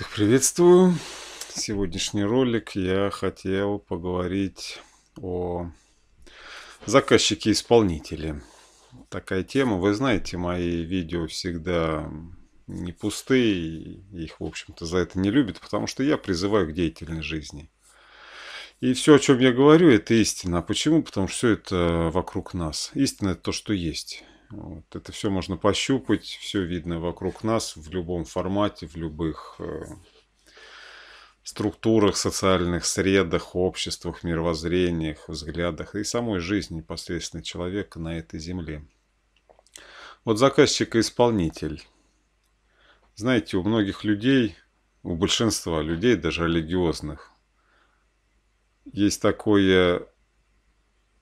Всех приветствую. Сегодняшний ролик я хотел поговорить о заказчике-исполнителе. Такая тема. Вы знаете, мои видео всегда не пустые. Их, в общем-то, за это не любят, потому что я призываю к деятельной жизни. И все, о чем я говорю, это истина. А почему? Потому что все это вокруг нас. Истина – это то, что есть. Вот. Это все можно пощупать, все видно вокруг нас в любом формате, в любых э, структурах, социальных средах, обществах, мировоззрениях, взглядах и самой жизни непосредственно человека на этой земле. Вот заказчик и исполнитель. Знаете, у многих людей, у большинства людей, даже религиозных, есть такое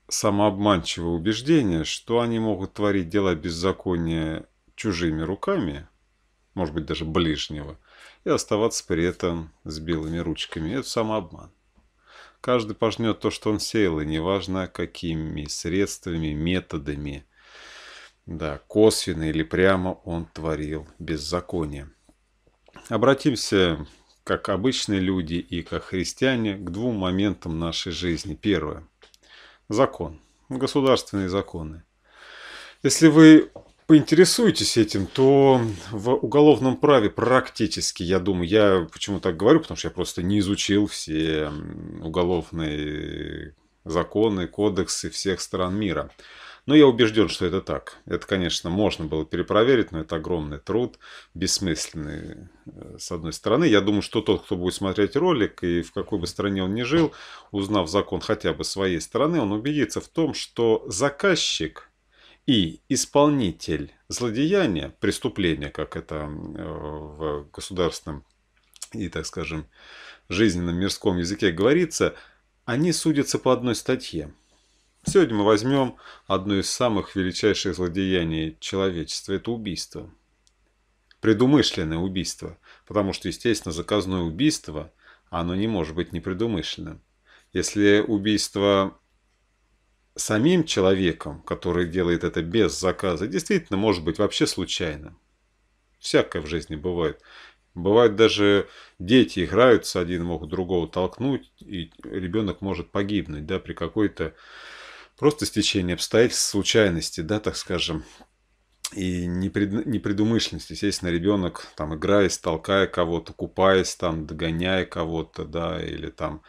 самообманчивое убеждение, что они могут творить дела беззакония чужими руками, может быть, даже ближнего, и оставаться при этом с белыми ручками. Это самообман. Каждый пожнет то, что он сеял, и неважно, какими средствами, методами, да, косвенно или прямо он творил беззаконие. Обратимся, как обычные люди и как христиане, к двум моментам нашей жизни. Первое – закон, государственные законы. Если вы поинтересуетесь этим, то в уголовном праве практически, я думаю, я почему так говорю, потому что я просто не изучил все уголовные законы, кодексы всех стран мира – но я убежден, что это так. Это, конечно, можно было перепроверить, но это огромный труд, бессмысленный э, с одной стороны. Я думаю, что тот, кто будет смотреть ролик, и в какой бы стране он ни жил, узнав закон хотя бы своей стороны, он убедится в том, что заказчик и исполнитель злодеяния, преступления, как это э, в государственном и, так скажем, жизненном мирском языке говорится, они судятся по одной статье. Сегодня мы возьмем одно из самых величайших злодеяний человечества – это убийство. Предумышленное убийство, потому что, естественно, заказное убийство, оно не может быть непредумышленным. Если убийство самим человеком, который делает это без заказа, действительно может быть вообще случайным. Всякое в жизни бывает. Бывает даже дети играются, один могут другого толкнуть, и ребенок может погибнуть да, при какой-то просто стечение обстоятельств, случайности, да, так скажем, и непред... непредумышленность. Естественно, ребенок, там, играясь, толкая кого-то, купаясь, там, догоняя кого-то, да, или там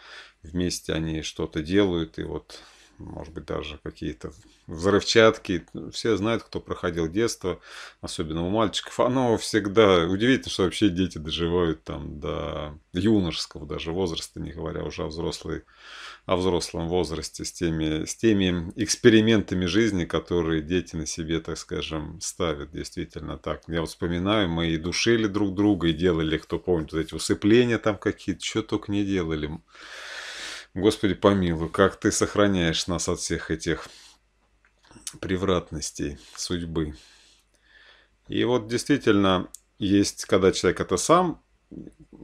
вместе они что-то делают, и вот, может быть, даже какие-то взрывчатки. Все знают, кто проходил детство, особенно у мальчиков. Оно всегда... Удивительно, что вообще дети доживают там до юношеского даже возраста, не говоря уже о взрослой о взрослом возрасте, с теми, с теми экспериментами жизни, которые дети на себе, так скажем, ставят. Действительно так. Я вот вспоминаю, мы и душили друг друга, и делали, кто помнит, вот эти усыпления там какие-то, что только не делали. Господи помилуй, как ты сохраняешь нас от всех этих превратностей судьбы. И вот действительно есть, когда человек это сам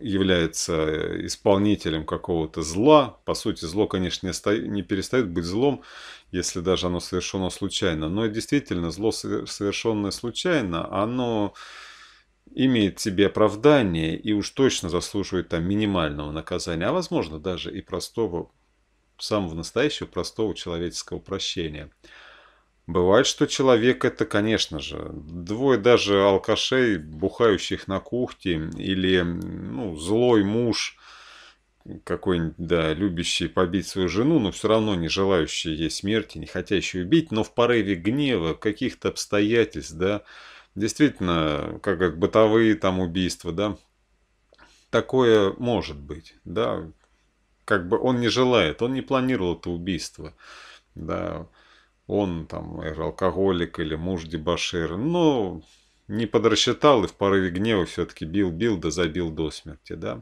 является э, исполнителем какого-то зла. По сути, зло, конечно, не перестает быть злом, если даже оно совершено случайно. Но действительно, зло, совершенное случайно, оно имеет себе оправдание и уж точно заслуживает там минимального наказания, а возможно даже и простого, самого настоящего простого человеческого прощения. Бывает, что человек это, конечно же, двое даже алкашей, бухающих на кухне, или ну, злой муж какой-нибудь, да, любящий побить свою жену, но все равно не желающий ей смерти, не хотящий убить, но в порыве гнева, каких-то обстоятельств, да, действительно, как, как бытовые там убийства, да, такое может быть, да, как бы он не желает, он не планировал это убийство, да, он там алкоголик или муж дебашир, но не подрасчитал и в порыве гнева все-таки бил-бил, да забил до смерти, да.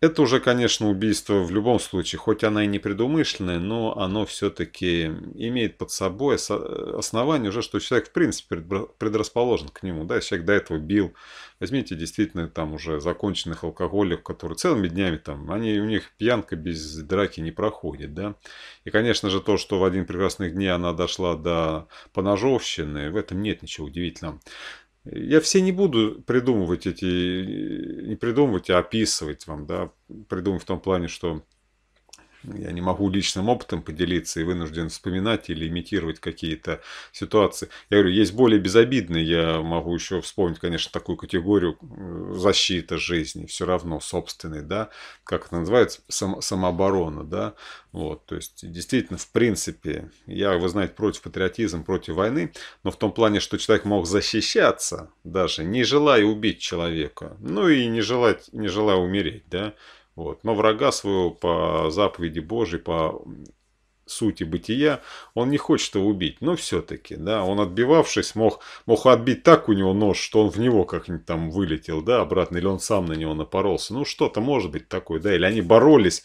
Это уже, конечно, убийство в любом случае, хоть она и не предумышленное, но оно все-таки имеет под собой э, основание уже, что человек в принципе предрасположен к нему. Да, человек до этого бил. Возьмите действительно там уже законченных алкоголиков, которые целыми днями там, они, у них пьянка без драки не проходит. Да? И, конечно же, то, что в один прекрасный день она дошла до поножовщины, в этом нет ничего удивительного. Я все не буду придумывать эти, не придумывать, а описывать вам, да, придумывать в том плане, что я не могу личным опытом поделиться и вынужден вспоминать или имитировать какие-то ситуации. Я говорю, есть более безобидные, я могу еще вспомнить, конечно, такую категорию э, защита жизни, все равно собственной, да, как это называется, сам, самооборона, да, вот, то есть действительно, в принципе, я, вы знаете, против патриотизма, против войны, но в том плане, что человек мог защищаться даже, не желая убить человека, ну и не желать, не желая умереть, да, вот. Но врага своего по заповеди Божьей, по сути бытия, он не хочет его убить, но все-таки, да, он отбивавшись, мог, мог отбить так у него нож, что он в него как-нибудь там вылетел, да, обратно, или он сам на него напоролся, ну, что-то может быть такое, да, или они боролись,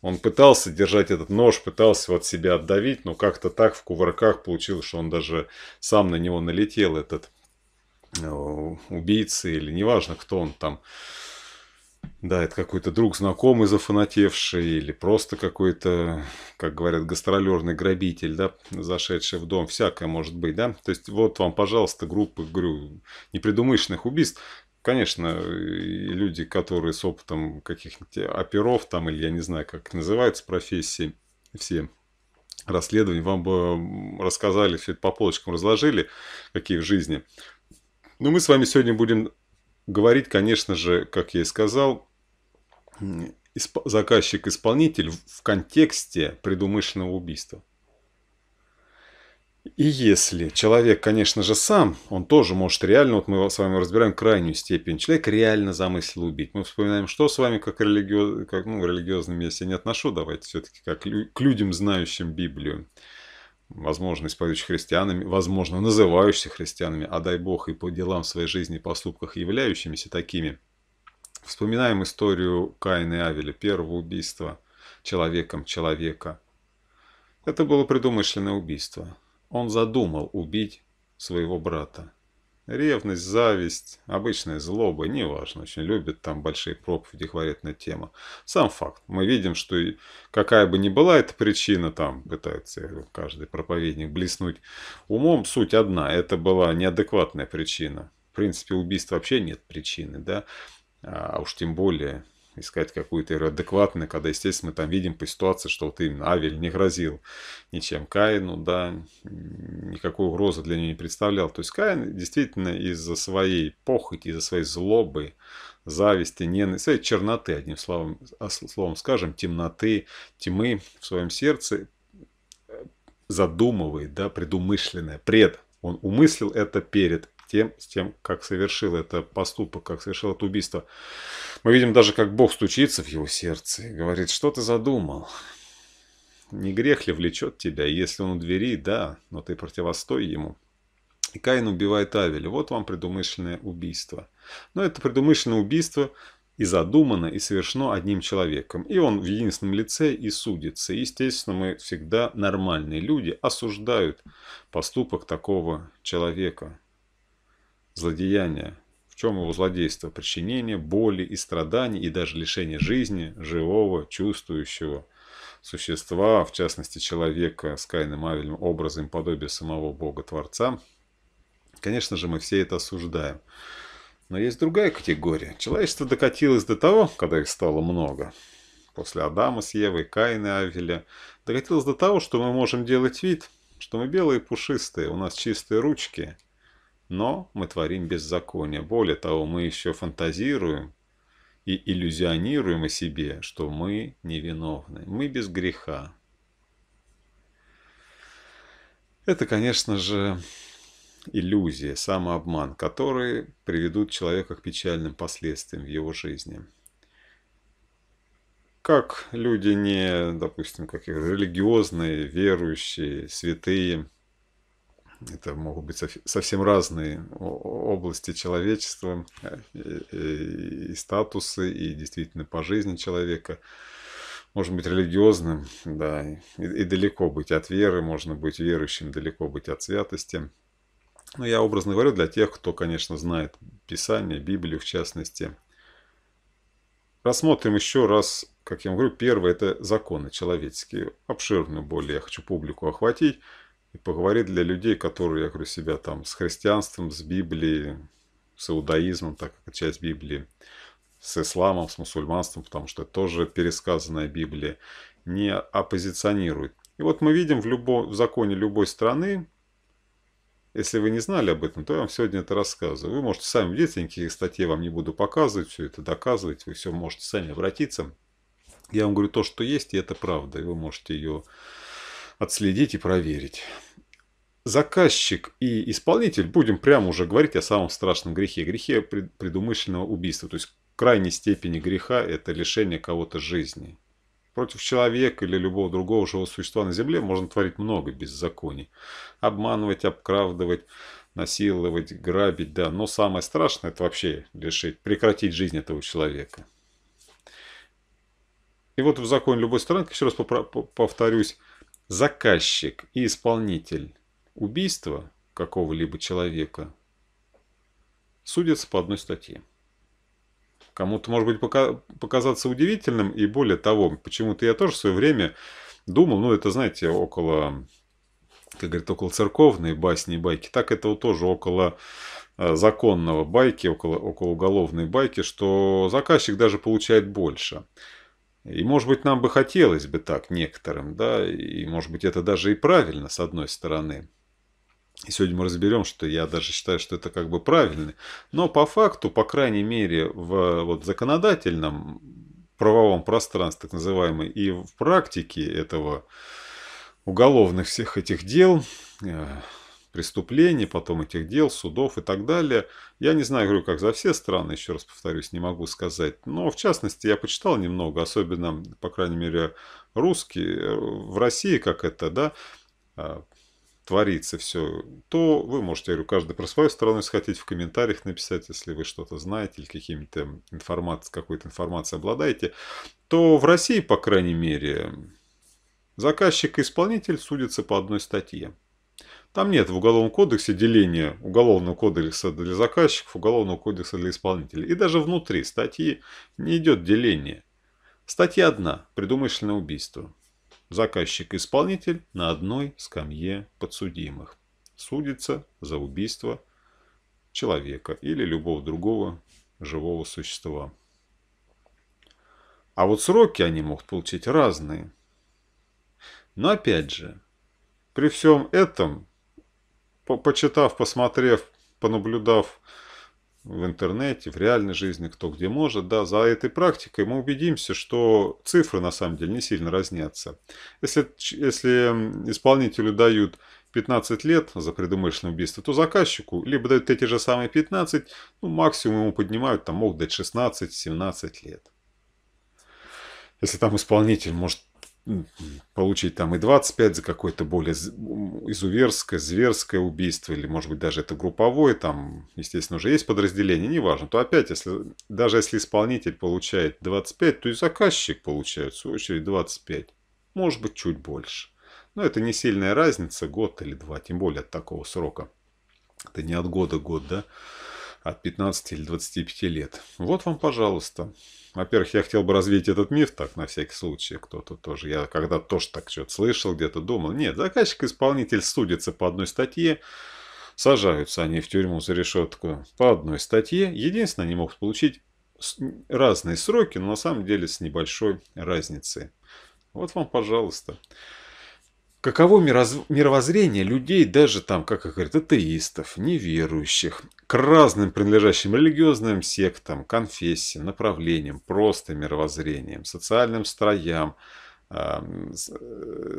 он пытался держать этот нож, пытался вот себя отдавить, но как-то так в кувырках получилось, что он даже сам на него налетел, этот э, убийца, или неважно, кто он там, да, это какой-то друг знакомый зафанатевший или просто какой-то, как говорят, гастролерный грабитель, да, зашедший в дом. Всякое может быть, да. То есть вот вам, пожалуйста, группы, говорю, непредумышленных убийств. Конечно, люди, которые с опытом каких-нибудь оперов там, или я не знаю, как называются профессии, все расследования, вам бы рассказали, все это по полочкам разложили, какие в жизни. Но ну, мы с вами сегодня будем говорить, конечно же, как я и сказал, исп... заказчик-исполнитель в контексте предумышленного убийства. И если человек, конечно же, сам, он тоже может реально, вот мы с вами разбираем крайнюю степень, человек реально замыслил убить. Мы вспоминаем, что с вами как, религиоз, как ну, религиозным я себя не отношу, давайте все-таки как к людям, знающим Библию, возможно, исповедующих христианами, возможно, называющихся христианами, а дай бог и по делам своей жизни, поступках, являющимися такими – Вспоминаем историю Каина и Авеля, первого убийства человеком человека. Это было предумышленное убийство. Он задумал убить своего брата. Ревность, зависть, обычная злоба, неважно, очень любят там большие проповеди, говорят на тему. Сам факт. Мы видим, что какая бы ни была эта причина, там пытается каждый проповедник блеснуть умом, суть одна. Это была неадекватная причина. В принципе, убийства вообще нет причины, да а уж тем более искать какую-то эру адекватную, когда, естественно, мы там видим по ситуации, что вот именно Авель не грозил ничем Каину, ну да, никакой угрозы для него не представлял. То есть Каин действительно из-за своей похоти, из-за своей злобы, зависти, ненависти, своей черноты, одним словом, а, словом скажем, темноты, тьмы в своем сердце э, задумывает, да, предумышленное, пред. Он умыслил это перед тем, с тем, как совершил это поступок, как совершил это убийство. Мы видим даже, как Бог стучится в его сердце и говорит, что ты задумал? Не грех ли влечет тебя? Если он у двери, да, но ты противостой ему. И Каин убивает Авеля. Вот вам предумышленное убийство. Но это предумышленное убийство и задумано, и совершено одним человеком. И он в единственном лице и судится. И, естественно, мы всегда нормальные люди осуждают поступок такого человека злодеяния. В чем его злодейство? Причинение боли и страданий и даже лишение жизни живого, чувствующего существа, в частности человека с кайным авельным образом подобие самого Бога-Творца. Конечно же, мы все это осуждаем. Но есть другая категория. Человечество докатилось до того, когда их стало много, после Адама с Евой, Каина и Авеля, докатилось до того, что мы можем делать вид, что мы белые пушистые, у нас чистые ручки, но мы творим беззаконие. Более того, мы еще фантазируем и иллюзионируем о себе, что мы невиновны, мы без греха. Это, конечно же, иллюзия, самообман, которые приведут человека к печальным последствиям в его жизни. Как люди не, допустим, как религиозные, верующие, святые – это могут быть совсем разные области человечества, э, и, статусы, и действительно по жизни человека. Можно быть религиозным, да, и, и далеко быть от веры, можно быть верующим, далеко быть от святости. Но я образно говорю для тех, кто, конечно, знает Писание, Библию в частности. Рассмотрим еще раз, как я вам говорю, первое – это законы человеческие. Обширную более я хочу публику охватить и поговорить для людей, которые, я говорю, себя там с христианством, с Библией, с иудаизмом, так как часть Библии, с исламом, с мусульманством, потому что это тоже пересказанная Библия, не оппозиционирует. И вот мы видим в, любом, в законе любой страны, если вы не знали об этом, то я вам сегодня это рассказываю. Вы можете сами в я никаких статей вам не буду показывать, все это доказывать, вы все можете сами обратиться. Я вам говорю то, что есть, и это правда, и вы можете ее отследить и проверить заказчик и исполнитель, будем прямо уже говорить о самом страшном грехе, грехе предумышленного убийства. То есть крайней степени греха – это лишение кого-то жизни. Против человека или любого другого живого существа на земле можно творить много беззаконий. Обманывать, обкравдывать, насиловать, грабить, да. Но самое страшное – это вообще лишить, прекратить жизнь этого человека. И вот в законе любой страны, еще раз повторюсь, заказчик и исполнитель убийство какого-либо человека судится по одной статье. Кому-то, может быть, пока, показаться удивительным, и более того, почему-то я тоже в свое время думал, ну, это, знаете, около, как говорят, около церковной басни и байки, так это вот тоже около э, законного байки, около, около уголовной байки, что заказчик даже получает больше. И, может быть, нам бы хотелось бы так некоторым, да, и, может быть, это даже и правильно, с одной стороны. И сегодня мы разберем, что я даже считаю, что это как бы правильно. Но по факту, по крайней мере, в вот, законодательном правовом пространстве, так называемой, и в практике этого уголовных всех этих дел, э, преступлений, потом этих дел, судов и так далее. Я не знаю, говорю, как за все страны, еще раз повторюсь, не могу сказать. Но в частности, я почитал немного, особенно, по крайней мере, русские, э, в России как это, да, э, творится все, то вы можете, я говорю, каждый про свою сторону, сходить в комментариях написать, если вы что-то знаете или какими то информацией, какой-то информацией обладаете, то в России, по крайней мере, заказчик и исполнитель судятся по одной статье. Там нет в Уголовном кодексе деления Уголовного кодекса для заказчиков, Уголовного кодекса для исполнителей. И даже внутри статьи не идет деление. Статья одна – предумышленное убийство. Заказчик-исполнитель на одной скамье подсудимых. Судится за убийство человека или любого другого живого существа. А вот сроки они могут получить разные. Но опять же, при всем этом, по почитав, посмотрев, понаблюдав, в интернете, в реальной жизни, кто где может, да, за этой практикой мы убедимся, что цифры на самом деле не сильно разнятся. Если, если исполнителю дают 15 лет за предумышленное убийство, то заказчику либо дают эти же самые 15, ну, максимум ему поднимают, там могут дать 16-17 лет. Если там исполнитель может получить там и 25 за какое-то более изуверское, зверское убийство, или, может быть, даже это групповое, там, естественно, уже есть подразделение, неважно, то опять, если, даже если исполнитель получает 25, то и заказчик получает, в свою очередь, 25. Может быть, чуть больше. Но это не сильная разница, год или два, тем более от такого срока. Это не от года год, да? От 15 или 25 лет. Вот вам, пожалуйста. Во-первых, я хотел бы развить этот миф так, на всякий случай, кто-то тоже. Я когда тоже так что-то слышал, где-то думал. Нет, заказчик-исполнитель судится по одной статье, сажаются они в тюрьму за решетку по одной статье. Единственное, они могут получить разные сроки, но на самом деле с небольшой разницей. Вот вам, пожалуйста. Пожалуйста каково мироз... мировоззрение людей, даже там, как их говорят, атеистов, неверующих, к разным принадлежащим религиозным сектам, конфессиям, направлениям, просто мировоззрением, социальным строям, э,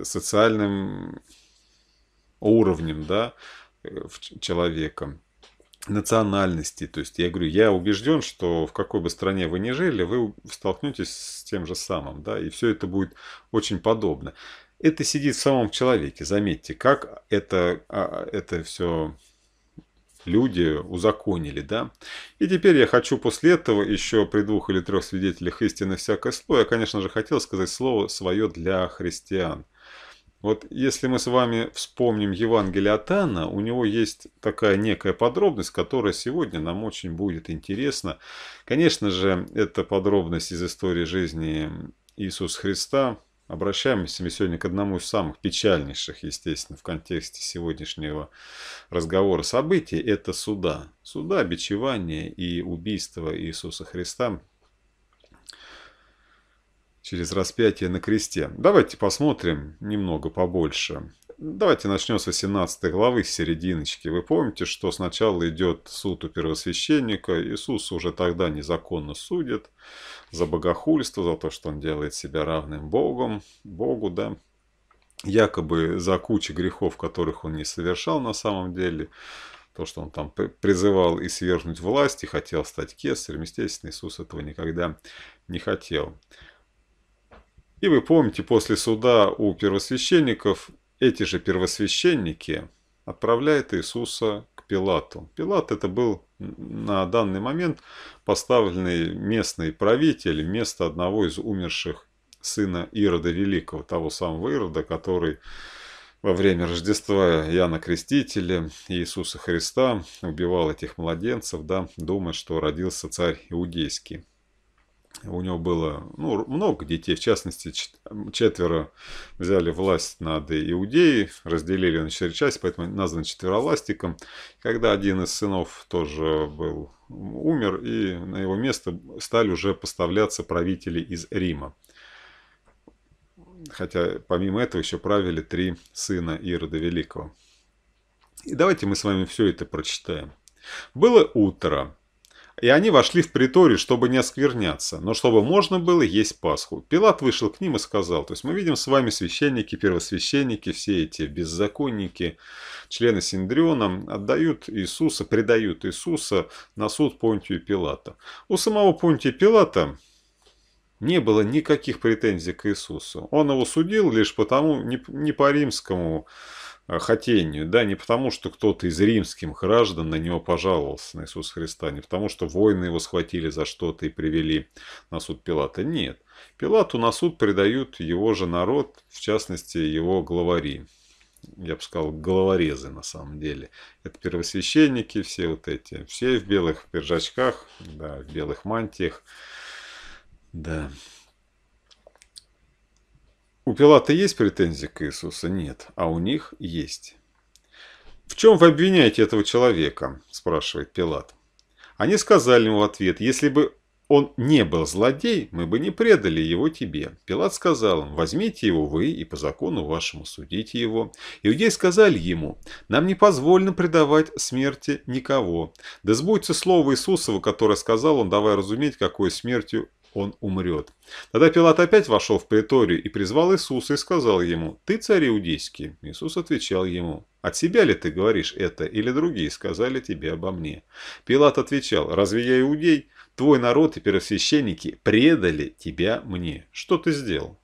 социальным уровнем да, э, человека, национальности. То есть я говорю, я убежден, что в какой бы стране вы ни жили, вы столкнетесь с тем же самым. Да, и все это будет очень подобно. Это сидит в самом человеке. Заметьте, как это, а, это все люди узаконили, да? И теперь я хочу после этого еще при двух или трех свидетелях истины всякое слово. Я, конечно же, хотел сказать слово свое для христиан. Вот если мы с вами вспомним Евангелие от Анна, у него есть такая некая подробность, которая сегодня нам очень будет интересна. Конечно же, это подробность из истории жизни Иисуса Христа, Обращаемся мы сегодня к одному из самых печальнейших, естественно, в контексте сегодняшнего разговора событий. Это суда. Суда, бичевание и убийство Иисуса Христа через распятие на кресте. Давайте посмотрим немного побольше Давайте начнем с 18 главы, с серединочки. Вы помните, что сначала идет суд у первосвященника. Иисус уже тогда незаконно судит за богохульство, за то, что он делает себя равным Богом, Богу, да, якобы за кучу грехов, которых он не совершал на самом деле, то, что он там призывал и свергнуть власть, и хотел стать кесарем, естественно, Иисус этого никогда не хотел. И вы помните, после суда у первосвященников эти же первосвященники отправляют Иисуса к Пилату. Пилат это был на данный момент поставленный местный правитель, вместо одного из умерших сына Ирода Великого, того самого Ирода, который во время Рождества Яна Крестителя Иисуса Христа убивал этих младенцев, да, думая, что родился царь иудейский у него было ну, много детей, в частности, четверо взяли власть над Иудеей, разделили на четыре части, поэтому назван четвероластиком. Когда один из сынов тоже был умер, и на его место стали уже поставляться правители из Рима. Хотя помимо этого еще правили три сына Ирода Великого. И давайте мы с вами все это прочитаем. «Было утро, и они вошли в приторию, чтобы не оскверняться, но чтобы можно было есть Пасху. Пилат вышел к ним и сказал, то есть мы видим с вами священники, первосвященники, все эти беззаконники, члены Синдриона, отдают Иисуса, предают Иисуса на суд Понтию Пилата. У самого Понтия Пилата не было никаких претензий к Иисусу. Он его судил лишь потому, не, не по римскому хотению, да, не потому, что кто-то из римских граждан на него пожаловался, на Иисуса Христа, не потому, что воины его схватили за что-то и привели на суд Пилата. Нет. Пилату на суд предают его же народ, в частности, его главари. Я бы сказал, головорезы на самом деле. Это первосвященники, все вот эти. Все в белых пиджачках, да, в белых мантиях. Да. Пилата есть претензии к Иисусу? Нет. А у них есть. «В чем вы обвиняете этого человека?» – спрашивает Пилат. Они сказали ему в ответ, «Если бы он не был злодей, мы бы не предали его тебе». Пилат сказал им, «Возьмите его вы и по закону вашему судите его». Иудеи сказали ему, «Нам не позволено предавать смерти никого. Да сбудется слово Иисусова, которое сказал он, давая разуметь, какой смертью он умрет. Тогда Пилат опять вошел в приторию и призвал Иисуса и сказал ему, «Ты царь иудейский». Иисус отвечал ему, «От себя ли ты говоришь это, или другие сказали тебе обо мне?» Пилат отвечал, «Разве я иудей? Твой народ и первосвященники предали тебя мне. Что ты сделал?»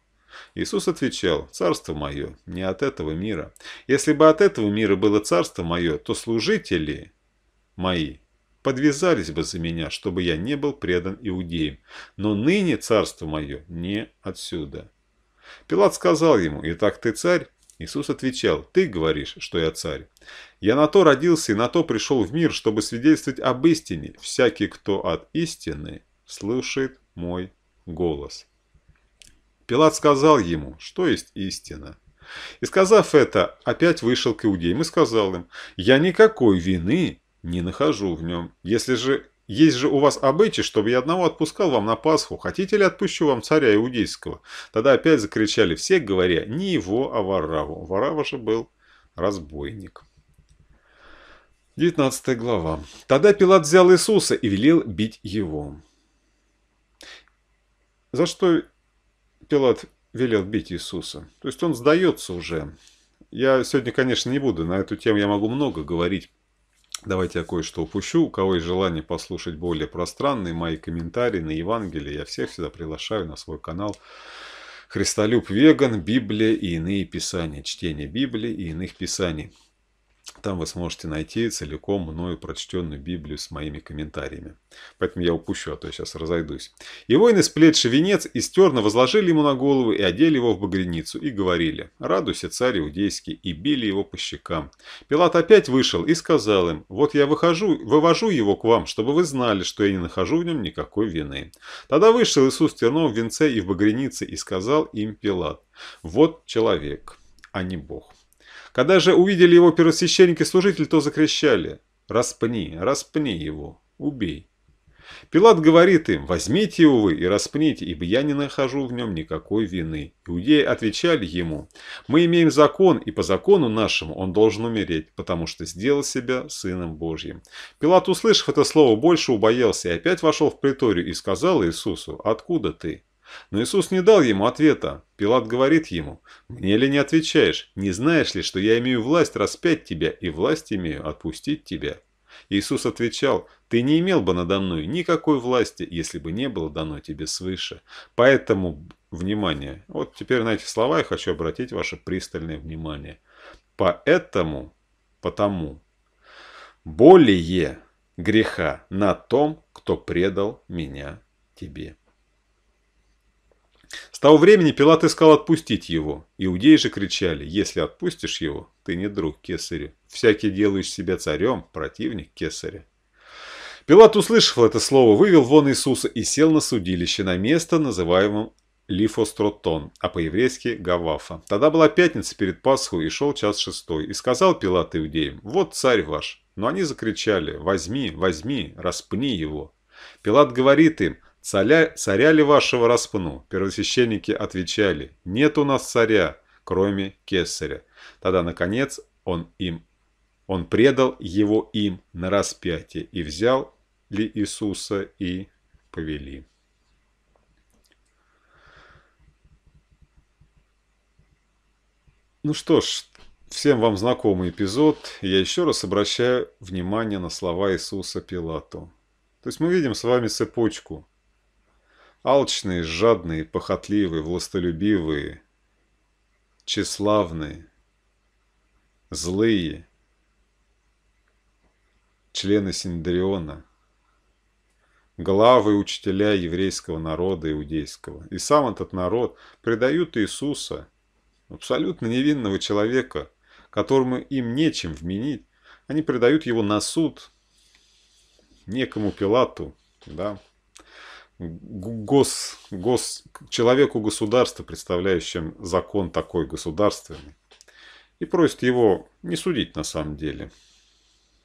Иисус отвечал, «Царство мое не от этого мира. Если бы от этого мира было царство мое, то служители мои подвязались бы за меня, чтобы я не был предан иудеям. Но ныне царство мое не отсюда». Пилат сказал ему, «Итак ты царь?» Иисус отвечал, «Ты говоришь, что я царь. Я на то родился и на то пришел в мир, чтобы свидетельствовать об истине. Всякий, кто от истины, слушает мой голос». Пилат сказал ему, что есть истина. И сказав это, опять вышел к иудеям и сказал им, «Я никакой вины не нахожу в нем. Если же... Есть же у вас обычай, чтобы я одного отпускал вам на Пасху. Хотите ли отпущу вам царя иудейского? Тогда опять закричали все, говоря, не его, а Вараву. Варава же был разбойник. 19 глава. Тогда Пилат взял Иисуса и велел бить его. За что Пилат велел бить Иисуса? То есть он сдается уже. Я сегодня, конечно, не буду, на эту тему я могу много говорить Давайте я кое-что упущу. У кого есть желание послушать более пространные мои комментарии на Евангелие, я всех всегда приглашаю на свой канал. Христолюб Веган, Библия и иные писания, чтение Библии и иных писаний. Там вы сможете найти целиком мною прочтенную Библию с моими комментариями. Поэтому я упущу, а то я сейчас разойдусь. И воины, сплетши венец из терна, возложили ему на голову и одели его в багреницу, и говорили, «Радуйся, царь иудейский!» и били его по щекам. Пилат опять вышел и сказал им, «Вот я выхожу, вывожу его к вам, чтобы вы знали, что я не нахожу в нем никакой вины». Тогда вышел Иисус в в венце и в багренице, и сказал им Пилат, «Вот человек, а не Бог». Когда же увидели его первосвященники-служители, то закричали «Распни, распни его, убей». Пилат говорит им, возьмите его вы и распните, ибо я не нахожу в нем никакой вины. Иудеи отвечали ему, мы имеем закон, и по закону нашему он должен умереть, потому что сделал себя сыном Божьим. Пилат, услышав это слово, больше убоялся и опять вошел в приторию и сказал Иисусу, откуда ты? Но Иисус не дал ему ответа. Пилат говорит ему, «Мне ли не отвечаешь? Не знаешь ли, что я имею власть распять тебя и власть имею отпустить тебя?» Иисус отвечал, «Ты не имел бы надо мной никакой власти, если бы не было дано тебе свыше. Поэтому, внимание, вот теперь на эти слова я хочу обратить ваше пристальное внимание. Поэтому, потому, более греха на том, кто предал меня тебе» того времени Пилат искал отпустить его. Иудеи же кричали, если отпустишь его, ты не друг кесарю. Всякий делаешь себя царем, противник кесаря. Пилат, услышав это слово, вывел вон Иисуса и сел на судилище на место, называемом Лифостротон, а по-еврейски Гавафа. Тогда была пятница перед Пасхой и шел час шестой. И сказал Пилат иудеям, вот царь ваш. Но они закричали, возьми, возьми, распни его. Пилат говорит им, «Царя, «Царя ли вашего распну?» Первосвященники отвечали, «Нет у нас царя, кроме кесаря». Тогда, наконец, он им он предал его им на распятие и взял ли Иисуса и повели. Ну что ж, всем вам знакомый эпизод. Я еще раз обращаю внимание на слова Иисуса Пилату. То есть мы видим с вами цепочку. Алчные, жадные, похотливые, властолюбивые, тщеславные, злые, члены Синдриона, главы учителя еврейского народа иудейского. И сам этот народ предают Иисуса, абсолютно невинного человека, которому им нечем вменить, они предают его на суд некому Пилату, да, гос, гос, человеку государства, представляющим закон такой государственный, и просит его не судить на самом деле,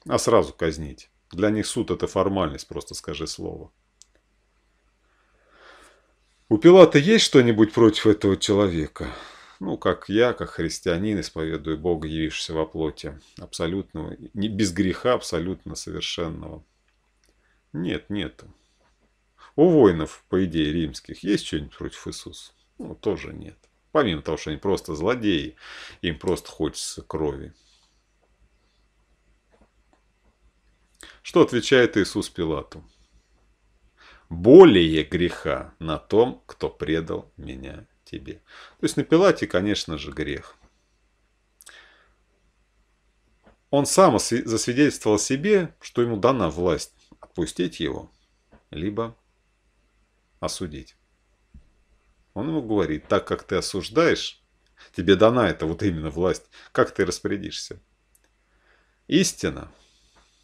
а сразу казнить. Для них суд – это формальность, просто скажи слово. У Пилата есть что-нибудь против этого человека? Ну, как я, как христианин, исповедую Бога, явившегося во плоти, абсолютного, не без греха, абсолютно совершенного. Нет, нету. У воинов, по идее, римских есть что-нибудь против Иисуса? Ну, тоже нет. Помимо того, что они просто злодеи, им просто хочется крови. Что отвечает Иисус Пилату? Более греха на том, кто предал меня тебе. То есть на Пилате, конечно же, грех. Он сам засвидетельствовал себе, что ему дана власть отпустить его, либо осудить. Он ему говорит, так как ты осуждаешь, тебе дана эта вот именно власть, как ты распорядишься. Истина.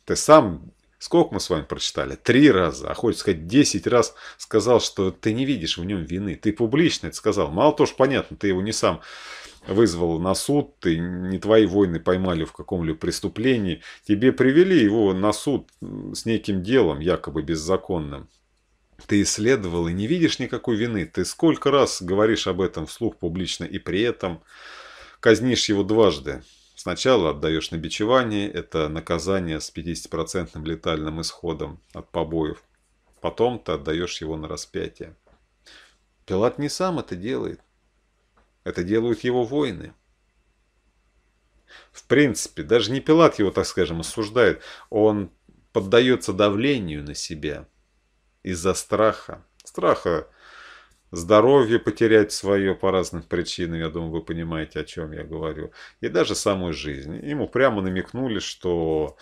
Ты сам, сколько мы с вами прочитали? Три раза, а хочется сказать десять раз сказал, что ты не видишь в нем вины. Ты публично это сказал. Мало того, что понятно, ты его не сам вызвал на суд, ты, не твои войны поймали в каком-либо преступлении, тебе привели его на суд с неким делом, якобы беззаконным. Ты исследовал и не видишь никакой вины. Ты сколько раз говоришь об этом вслух публично и при этом казнишь его дважды. Сначала отдаешь на бичевание, это наказание с 50% летальным исходом от побоев. Потом ты отдаешь его на распятие. Пилат не сам это делает. Это делают его воины. В принципе, даже не Пилат его, так скажем, осуждает. Он поддается давлению на себя – из-за страха. Страха здоровье потерять свое по разным причинам, я думаю, вы понимаете, о чем я говорю. И даже самой жизни. Ему прямо намекнули, что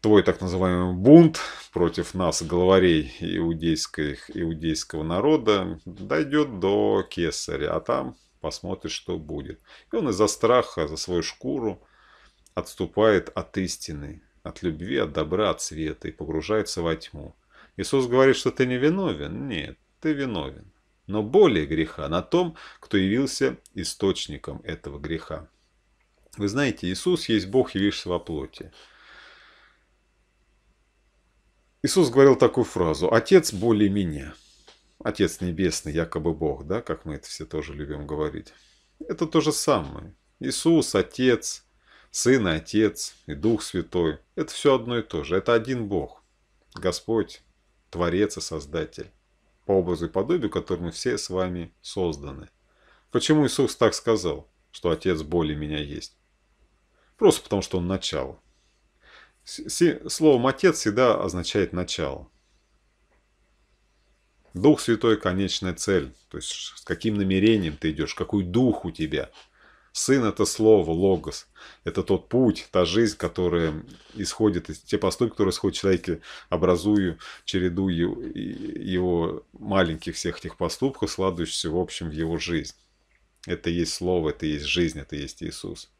твой так называемый бунт против нас, главарей иудейских, иудейского народа, дойдет до кесаря, а там посмотрит, что будет. И он из-за страха за свою шкуру отступает от истины, от любви, от добра, от света и погружается во тьму. Иисус говорит, что ты не виновен. Нет, ты виновен. Но более греха на том, кто явился источником этого греха. Вы знаете, Иисус есть Бог, явившийся во плоти. Иисус говорил такую фразу «Отец более меня». Отец Небесный, якобы Бог, да, как мы это все тоже любим говорить. Это то же самое. Иисус, Отец, Сын, Отец и Дух Святой – это все одно и то же. Это один Бог, Господь, Творец и Создатель, по образу и подобию которому все с вами созданы. Почему Иисус так сказал, что Отец более меня есть? Просто потому, что Он начало. Словом «отец» всегда означает «начало». Дух Святой – конечная цель, то есть с каким намерением ты идешь, какой дух у тебя – Сын – это слово, логос. Это тот путь, та жизнь, которая исходит, те поступки, которые исходят в человеке, образую, череду его маленьких всех этих поступков, складывающихся в общем в его жизнь. Это и есть слово, это и есть жизнь, это и есть Иисус.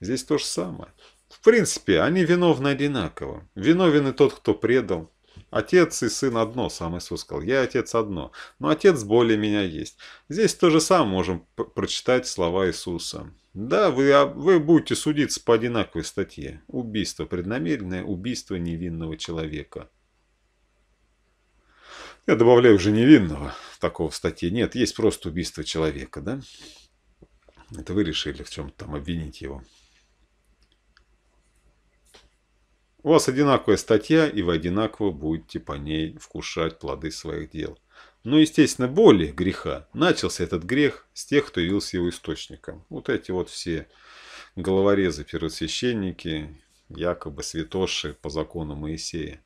Здесь то же самое. В принципе, они виновны одинаково. Виновен и тот, кто предал, Отец и сын одно, сам Иисус сказал. Я отец одно, но отец более меня есть. Здесь то же самое можем прочитать слова Иисуса. Да, вы, вы будете судиться по одинаковой статье. Убийство, преднамеренное убийство невинного человека. Я добавляю уже невинного, такого в статье нет. Есть просто убийство человека, да? Это вы решили в чем-то там обвинить его. У вас одинаковая статья, и вы одинаково будете по ней вкушать плоды своих дел. Но, ну, естественно, боли греха. Начался этот грех с тех, кто явился его источником. Вот эти вот все головорезы, первосвященники, якобы святоши по закону Моисея.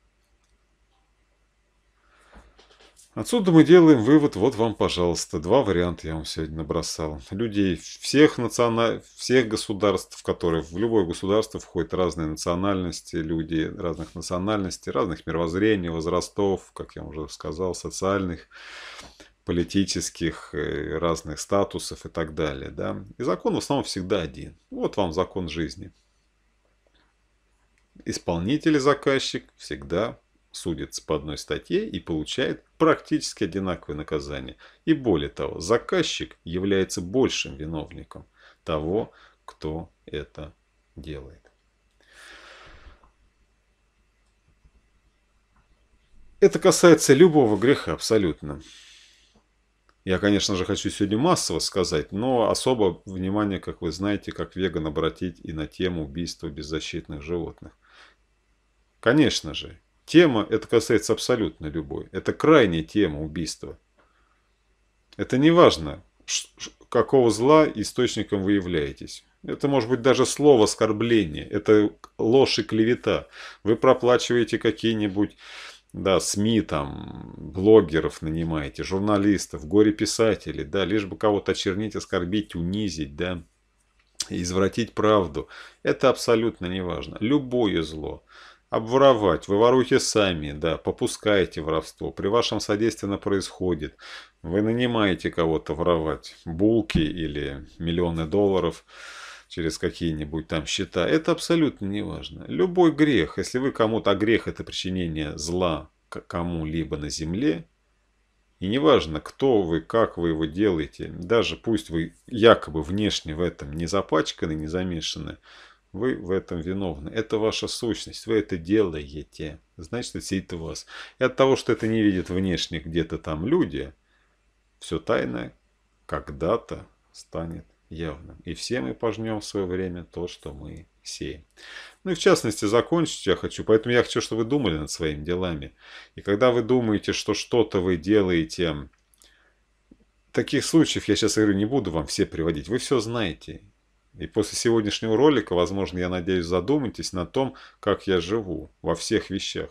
Отсюда мы делаем вывод, вот вам, пожалуйста, два варианта я вам сегодня набросал. Людей всех, национа... всех государств, в которые в любое государство входят разные национальности, люди разных национальностей, разных мировоззрений, возрастов, как я уже сказал, социальных, политических, э, разных статусов и так далее. Да? И закон в основном всегда один. Вот вам закон жизни. Исполнитель и заказчик всегда судится по одной статье и получает практически одинаковое наказание. И более того, заказчик является большим виновником того, кто это делает. Это касается любого греха абсолютно. Я, конечно же, хочу сегодня массово сказать, но особо внимание, как вы знаете, как веган обратить и на тему убийства беззащитных животных. Конечно же, Тема, это касается абсолютно любой. Это крайняя тема убийства. Это не важно, какого зла источником вы являетесь. Это может быть даже слово оскорбление, это ложь и клевета. Вы проплачиваете какие-нибудь да, СМИ, там, блогеров нанимаете, журналистов, горе-писателей, да, лишь бы кого-то очернить, оскорбить, унизить, да, извратить правду. Это абсолютно не важно. Любое зло – обворовать. Вы воруете сами, да, попускаете воровство. При вашем содействии оно происходит. Вы нанимаете кого-то воровать булки или миллионы долларов через какие-нибудь там счета. Это абсолютно не важно. Любой грех, если вы кому-то, а грех это причинение зла кому-либо на земле, и неважно, кто вы, как вы его делаете, даже пусть вы якобы внешне в этом не запачканы, не замешаны, вы в этом виновны. Это ваша сущность. Вы это делаете. Значит, это сидит у вас. И от того, что это не видят внешне где-то там люди, все тайное когда-то станет явным. И все мы пожнем в свое время то, что мы сеем. Ну и в частности, закончить я хочу. Поэтому я хочу, чтобы вы думали над своими делами. И когда вы думаете, что что-то вы делаете... Таких случаев, я сейчас говорю, не буду вам все приводить. Вы все знаете. И после сегодняшнего ролика, возможно, я надеюсь, задумайтесь на том, как я живу во всех вещах.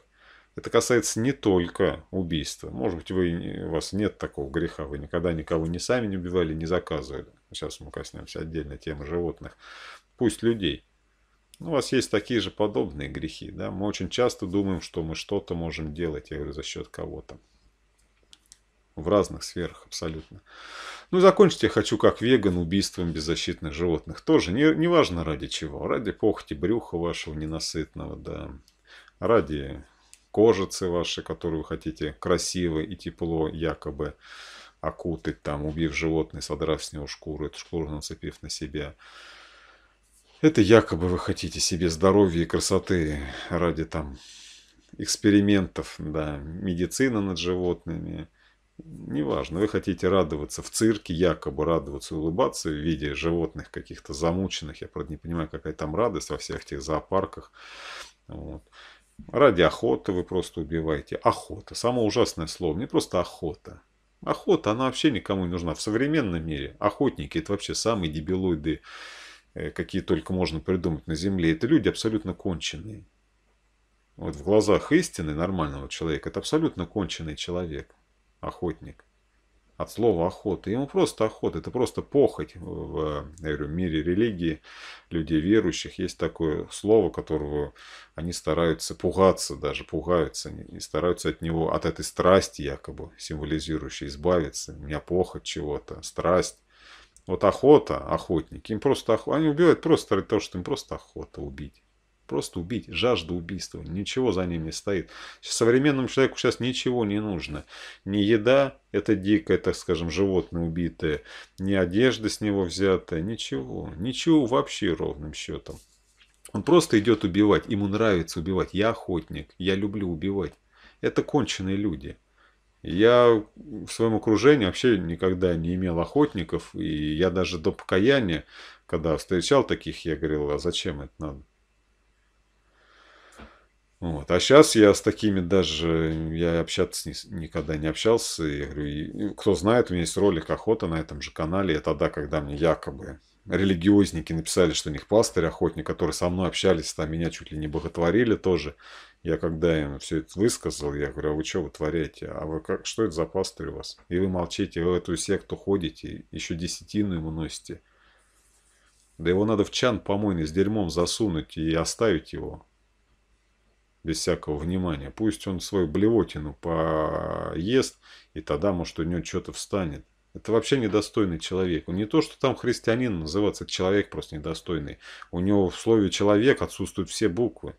Это касается не только убийства. Может быть, вы, у вас нет такого греха, вы никогда никого не сами не убивали, не заказывали. Сейчас мы коснемся отдельно темы животных. Пусть людей. Ну, у вас есть такие же подобные грехи. Да? Мы очень часто думаем, что мы что-то можем делать, я говорю, за счет кого-то в разных сферах абсолютно. Ну и закончить я хочу как веган убийством беззащитных животных. Тоже не, не важно ради чего. Ради похоти брюха вашего ненасытного, да. Ради кожицы вашей, которую вы хотите красиво и тепло якобы окутать, там, убив животное, содрав с него шкуру, эту шкуру нацепив на себя. Это якобы вы хотите себе здоровья и красоты ради там экспериментов, да, медицины над животными, неважно, вы хотите радоваться в цирке, якобы радоваться, улыбаться в виде животных каких-то замученных. Я, правда, не понимаю, какая там радость во всех этих зоопарках. Вот. Ради охоты вы просто убиваете. Охота. Самое ужасное слово. Не просто охота. Охота, она вообще никому не нужна. В современном мире охотники – это вообще самые дебилоиды, э, какие только можно придумать на Земле. Это люди абсолютно конченые. Вот в глазах истины нормального человека – это абсолютно конченый человек охотник. От слова охота. Ему просто охота, это просто похоть в я говорю, мире религии, людей верующих. Есть такое слово, которого они стараются пугаться, даже пугаются, и стараются от него, от этой страсти якобы символизирующей избавиться. У меня похоть чего-то, страсть. Вот охота, охотники, им просто охота. Они убивают просто ради того, что им просто охота убить. Просто убить, жажда убийства, ничего за ним не стоит. Современному человеку сейчас ничего не нужно. Ни еда, это дикое, так скажем, животное убитое, ни одежда с него взятая, ничего, ничего вообще ровным счетом. Он просто идет убивать, ему нравится убивать. Я охотник, я люблю убивать. Это конченые люди. Я в своем окружении вообще никогда не имел охотников, и я даже до покаяния, когда встречал таких, я говорил, а зачем это надо? Вот. А сейчас я с такими даже, я общаться не, никогда не общался. Я говорю, и, кто знает, у меня есть ролик охота на этом же канале. Это тогда, когда мне якобы религиозники написали, что у них пастырь, охотник, которые со мной общались, там меня чуть ли не боготворили тоже. Я когда им все это высказал, я говорю, а вы что вы творите? А вы как, что это за пастырь у вас? И вы молчите, вы в эту секту ходите, еще десятину ему носите. Да его надо в чан помойный с дерьмом засунуть и оставить его без всякого внимания. Пусть он свою блевотину поест, и тогда, может, у него что-то встанет. Это вообще недостойный человек. Не то, что там христианин называться, человек просто недостойный. У него в слове «человек» отсутствуют все буквы.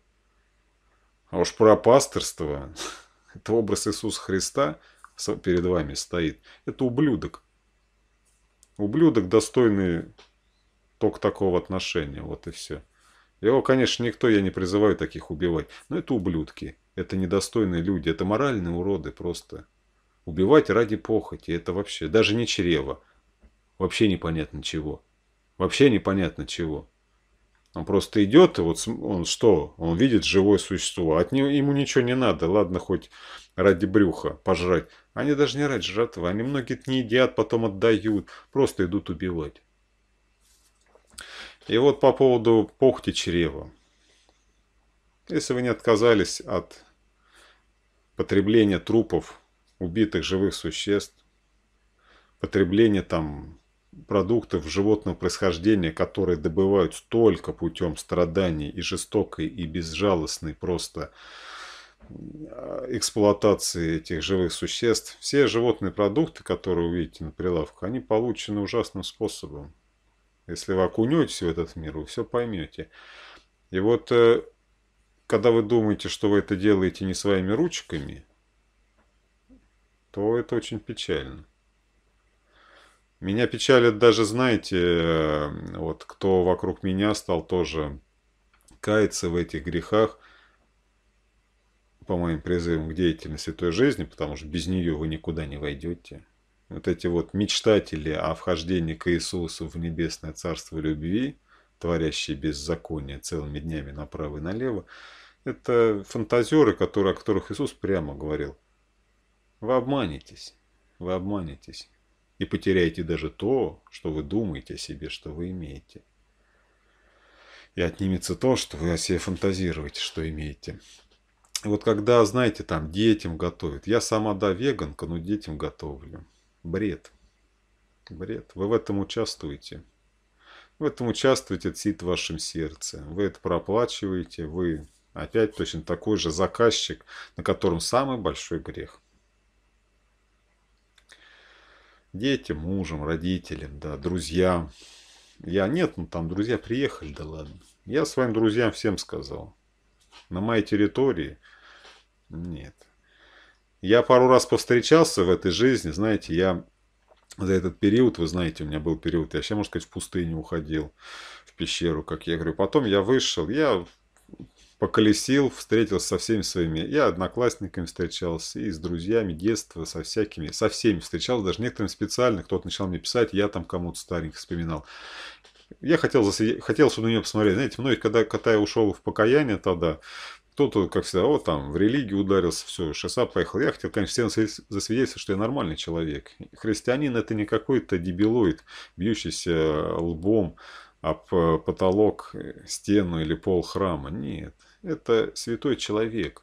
А уж про пасторство, это образ Иисуса Христа перед вами стоит. Это ублюдок. Ублюдок, достойный только такого отношения. Вот и все. Его, конечно, никто, я не призываю таких убивать, но это ублюдки, это недостойные люди, это моральные уроды просто. Убивать ради похоти, это вообще, даже не чрево, вообще непонятно чего. Вообще непонятно чего. Он просто идет, и вот он что? Он видит живое существо. От него ему ничего не надо. Ладно, хоть ради брюха пожрать. Они даже не ради жратвы. Они многие не едят, потом отдают. Просто идут убивать. И вот по поводу похоти чрева. Если вы не отказались от потребления трупов убитых живых существ, потребления там продуктов животного происхождения, которые добывают только путем страданий и жестокой и безжалостной просто э, эксплуатации этих живых существ, все животные продукты, которые увидите на прилавках, они получены ужасным способом. Если вы окунетесь в этот мир, вы все поймете. И вот, э, когда вы думаете, что вы это делаете не своими ручками, то это очень печально. Меня печалит даже, знаете, э, вот кто вокруг меня стал тоже каяться в этих грехах, по моим призывам к деятельности той жизни, потому что без нее вы никуда не войдете вот эти вот мечтатели о вхождении к Иисусу в небесное царство любви, творящие беззаконие целыми днями направо и налево, это фантазеры, которые, о которых Иисус прямо говорил. Вы обманетесь, вы обманетесь и потеряете даже то, что вы думаете о себе, что вы имеете. И отнимется то, что вы о себе фантазируете, что имеете. И вот когда, знаете, там детям готовят. Я сама, да, веганка, но детям готовлю. Бред. Бред. Вы в этом участвуете. В этом участвуете, это сидит в вашем сердце. Вы это проплачиваете, вы опять точно такой же заказчик, на котором самый большой грех. Детям, мужем, родителям, да, друзьям. Я нет, ну там друзья приехали, да ладно. Я своим друзьям всем сказал. На моей территории нет. Я пару раз повстречался в этой жизни, знаете, я за этот период, вы знаете, у меня был период, я вообще, можно сказать, в пустыню уходил, в пещеру, как я говорю. Потом я вышел, я поколесил, встретился со всеми своими. Я одноклассниками встречался, и с друзьями детства, со всякими, со всеми встречался, даже некоторым специально. Кто-то начал мне писать, я там кому-то старенько вспоминал. Я хотел, засидеть, хотел чтобы на нее посмотреть. Знаете, мной, когда, когда я ушел в покаяние тогда, кто-то, как всегда, вот там, в религию ударился, все, шоса поехал. Я хотел, конечно, всем засвидетельствовать, что я нормальный человек. Христианин – это не какой-то дебилоид, бьющийся э, лбом об э, потолок, э, стену или пол храма. Нет, это святой человек.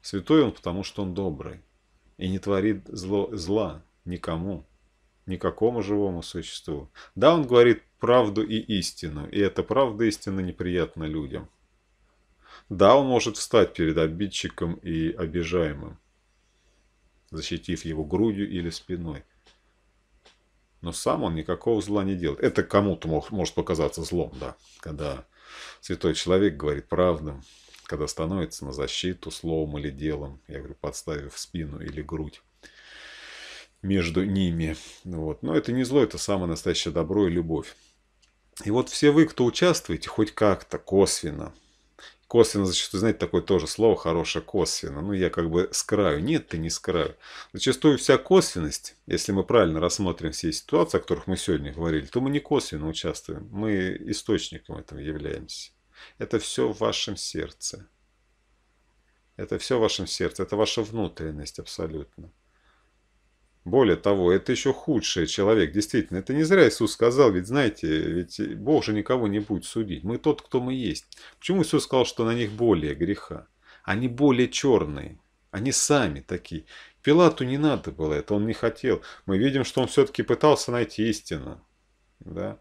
Святой он, потому что он добрый и не творит зло, зла никому, никакому живому существу. Да, он говорит правду и истину, и эта правда истина неприятна людям – да, он может встать перед обидчиком и обижаемым, защитив его грудью или спиной. Но сам он никакого зла не делает. Это кому-то может показаться злом, да, когда святой человек говорит правду, когда становится на защиту словом или делом, я говорю, подставив спину или грудь между ними. Вот. Но это не зло, это самое настоящее добро и любовь. И вот все вы, кто участвуете, хоть как-то, косвенно, Косвенно зачастую, знаете, такое тоже слово хорошее, косвенно. Ну, я как бы с краю. Нет, ты не с краю. Зачастую вся косвенность, если мы правильно рассмотрим все ситуации, о которых мы сегодня говорили, то мы не косвенно участвуем, мы источником этого являемся. Это все в вашем сердце. Это все в вашем сердце, это ваша внутренность абсолютно. Более того, это еще худший человек, действительно. Это не зря Иисус сказал, ведь знаете, ведь Бог же никого не будет судить. Мы тот, кто мы есть. Почему Иисус сказал, что на них более греха? Они более черные. Они сами такие. Пилату не надо было это, он не хотел. Мы видим, что он все-таки пытался найти истину. Да?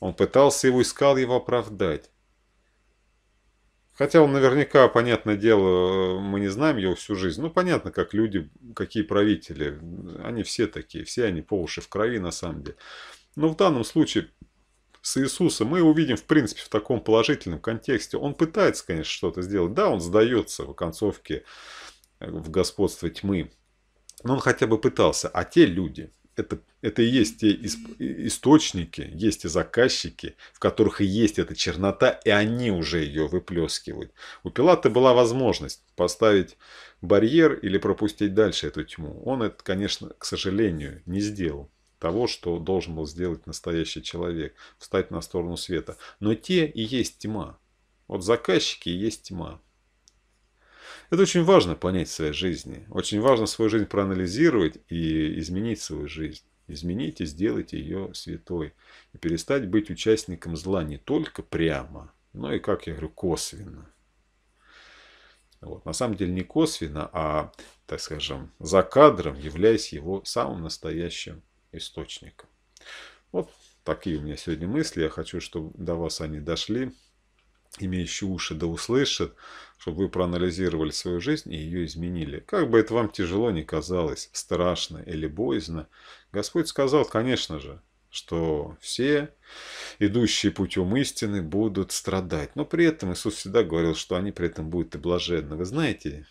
Он пытался его, искал его оправдать. Хотя он наверняка, понятное дело, мы не знаем его всю жизнь. Ну, понятно, как люди, какие правители. Они все такие, все они по уши в крови на самом деле. Но в данном случае с Иисусом мы увидим, в принципе, в таком положительном контексте. Он пытается, конечно, что-то сделать. Да, он сдается в концовке э, в господство тьмы. Но он хотя бы пытался. А те люди, это, это и есть те источники, есть и заказчики, в которых и есть эта чернота, и они уже ее выплескивают. У Пилата была возможность поставить барьер или пропустить дальше эту тьму. Он это, конечно, к сожалению, не сделал того, что должен был сделать настоящий человек, встать на сторону света. Но те и есть тьма. Вот заказчики и есть тьма. Это очень важно понять в своей жизни. Очень важно свою жизнь проанализировать и изменить свою жизнь. Изменить и сделать ее святой. И перестать быть участником зла не только прямо, но и, как я говорю, косвенно. Вот. На самом деле не косвенно, а, так скажем, за кадром, являясь его самым настоящим источником. Вот такие у меня сегодня мысли. Я хочу, чтобы до вас они дошли имеющий уши, да услышит, чтобы вы проанализировали свою жизнь и ее изменили. Как бы это вам тяжело не казалось, страшно или боязно, Господь сказал, конечно же, что все, идущие путем истины, будут страдать. Но при этом Иисус всегда говорил, что они при этом будут и блаженны. Вы знаете,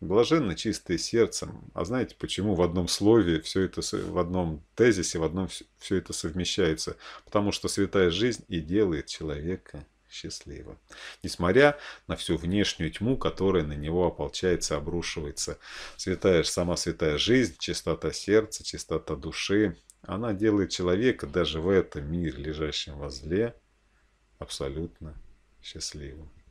блаженны чистые сердцем. А знаете, почему в одном слове все это, в одном тезисе, в одном все это совмещается? Потому что святая жизнь и делает человека счастливым. Несмотря на всю внешнюю тьму, которая на него ополчается, обрушивается. Святая, сама святая жизнь, чистота сердца, чистота души, она делает человека даже в этом мире, лежащем во зле, абсолютно счастливым.